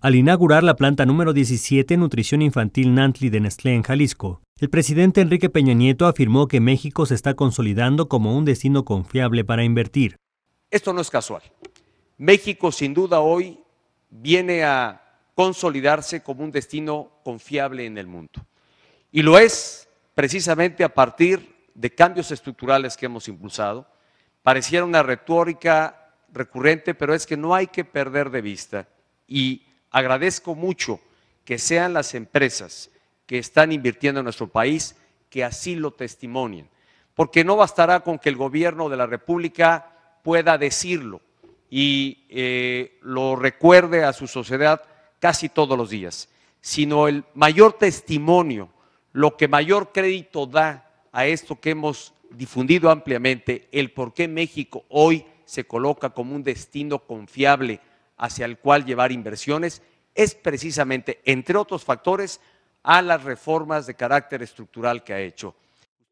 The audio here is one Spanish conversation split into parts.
Al inaugurar la planta número 17 Nutrición Infantil Nantli de Nestlé en Jalisco, el presidente Enrique Peña Nieto afirmó que México se está consolidando como un destino confiable para invertir. Esto no es casual. México sin duda hoy viene a consolidarse como un destino confiable en el mundo. Y lo es precisamente a partir de cambios estructurales que hemos impulsado. Pareciera una retórica recurrente, pero es que no hay que perder de vista y Agradezco mucho que sean las empresas que están invirtiendo en nuestro país que así lo testimonien, porque no bastará con que el gobierno de la República pueda decirlo y eh, lo recuerde a su sociedad casi todos los días, sino el mayor testimonio, lo que mayor crédito da a esto que hemos difundido ampliamente, el por qué México hoy se coloca como un destino confiable hacia el cual llevar inversiones es precisamente, entre otros factores, a las reformas de carácter estructural que ha hecho.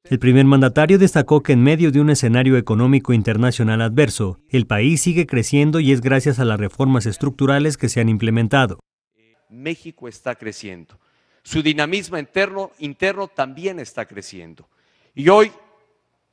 El primer mandatario destacó que en medio de un escenario económico internacional adverso, el país sigue creciendo y es gracias a las reformas estructurales que se han implementado. México está creciendo. Su dinamismo interno, también está creciendo. Y hoy,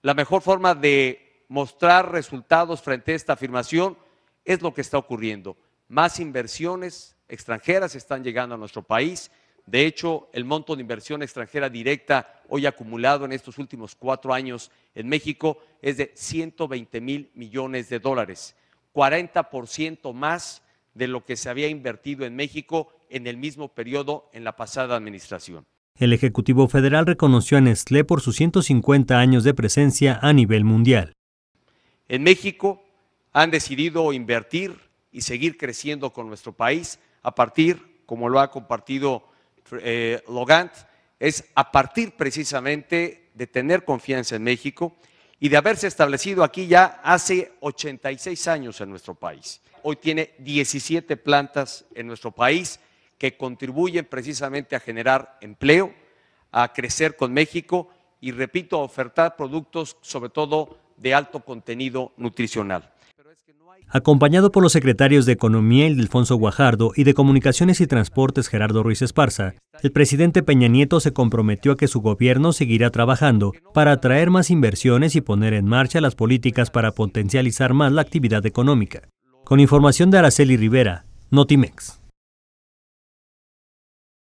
la mejor forma de mostrar resultados frente a esta afirmación es lo que está ocurriendo más inversiones extranjeras están llegando a nuestro país. De hecho, el monto de inversión extranjera directa hoy acumulado en estos últimos cuatro años en México es de 120 mil millones de dólares, 40% más de lo que se había invertido en México en el mismo periodo en la pasada administración. El Ejecutivo Federal reconoció a Nestlé por sus 150 años de presencia a nivel mundial. En México han decidido invertir y seguir creciendo con nuestro país a partir, como lo ha compartido eh, Logant, es a partir precisamente de tener confianza en México y de haberse establecido aquí ya hace 86 años en nuestro país. Hoy tiene 17 plantas en nuestro país que contribuyen precisamente a generar empleo, a crecer con México y, repito, a ofertar productos sobre todo de alto contenido nutricional. Acompañado por los secretarios de Economía Ildefonso Guajardo y de Comunicaciones y Transportes Gerardo Ruiz Esparza, el presidente Peña Nieto se comprometió a que su gobierno seguirá trabajando para atraer más inversiones y poner en marcha las políticas para potencializar más la actividad económica. Con información de Araceli Rivera, Notimex.